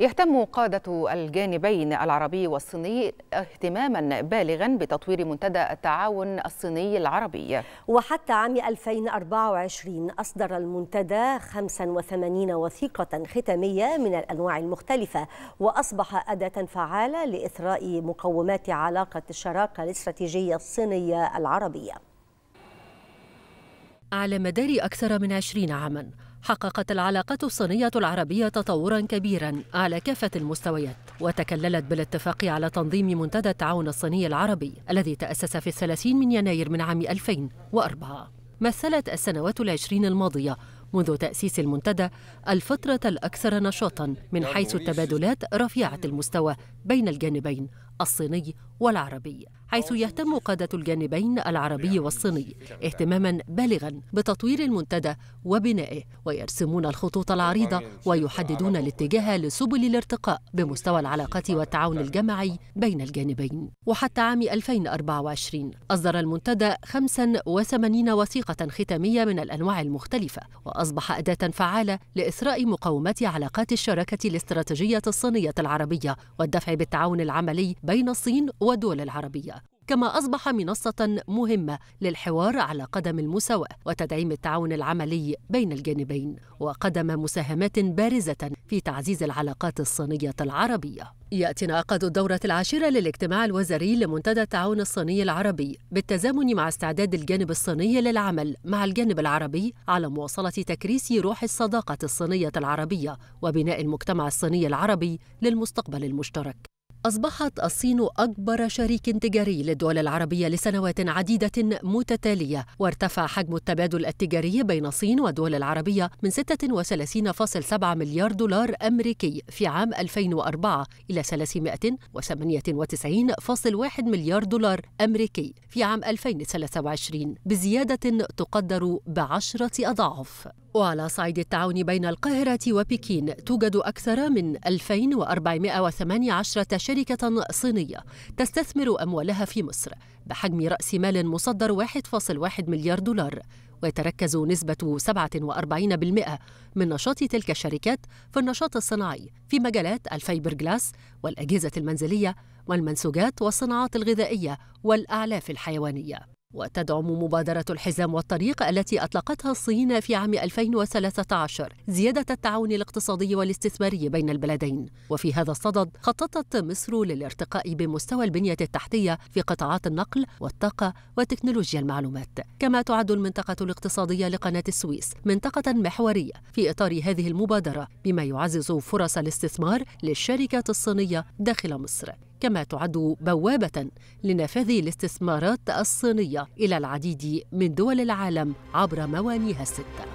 يهتم قادة الجانبين العربي والصيني اهتماما بالغا بتطوير منتدى التعاون الصيني العربي وحتى عام 2024 أصدر المنتدى 85 وثيقة ختامية من الأنواع المختلفة وأصبح أداة فعالة لإثراء مقومات علاقة الشراكة الاستراتيجية الصينية العربية على مدار أكثر من 20 عاماً حققت العلاقات الصينية العربية تطورا كبيرا على كافة المستويات وتكللت بالاتفاق على تنظيم منتدى التعاون الصيني العربي الذي تأسس في الثلاثين من يناير من عام 2004 مثلت السنوات العشرين الماضية منذ تأسيس المنتدى الفترة الأكثر نشاطا من حيث التبادلات رفيعة المستوى بين الجانبين الصيني والعربي حيث يهتم قادة الجانبين العربي والصيني اهتماما بالغا بتطوير المنتدى وبنائه ويرسمون الخطوط العريضة ويحددون الاتجاه لسبل الارتقاء بمستوى العلاقات والتعاون الجماعي بين الجانبين وحتى عام 2024 أصدر المنتدى 85 وثيقة ختامية من الأنواع المختلفة وأصبح أداة فعالة لإثراء مقومات علاقات الشراكة الاستراتيجية الصينية العربية والدفع بالتعاون العملي بين الصين والدول العربية كما أصبح منصة مهمة للحوار على قدم المساواة وتدعيم التعاون العملي بين الجانبين وقدم مساهمات بارزة في تعزيز العلاقات الصينية العربية يأتي ناقد الدورة العاشرة للاجتماع الوزاري لمنتدى التعاون الصيني العربي بالتزامن مع استعداد الجانب الصيني للعمل مع الجانب العربي على مواصلة تكريس روح الصداقة الصينية العربية وبناء المجتمع الصيني العربي للمستقبل المشترك أصبحت الصين أكبر شريك تجاري للدول العربية لسنوات عديدة متتالية وارتفع حجم التبادل التجاري بين الصين والدول العربية من 36.7 مليار دولار أمريكي في عام 2004 إلى 398.1 مليار دولار أمريكي في عام 2023 بزيادة تقدر بعشرة أضعاف وعلى صعيد التعاون بين القاهرة وبكين توجد أكثر من 2418 شركة صينية تستثمر أموالها في مصر بحجم رأس مال مصدر 1.1 مليار دولار ويتركز نسبة 47% من نشاط تلك الشركات في النشاط الصناعي في مجالات الفايبر جلاس والأجهزة المنزلية والمنسوجات والصناعات الغذائية والأعلاف الحيوانية وتدعم مبادرة الحزام والطريق التي أطلقتها الصين في عام 2013 زيادة التعاون الاقتصادي والاستثماري بين البلدين وفي هذا الصدد خططت مصر للارتقاء بمستوى البنية التحتية في قطاعات النقل والطاقة وتكنولوجيا المعلومات كما تعد المنطقة الاقتصادية لقناة السويس منطقة محورية في إطار هذه المبادرة بما يعزز فرص الاستثمار للشركات الصينية داخل مصر كما تعد بوابة لنفاذ الاستثمارات الصينية إلى العديد من دول العالم عبر موانيها الستة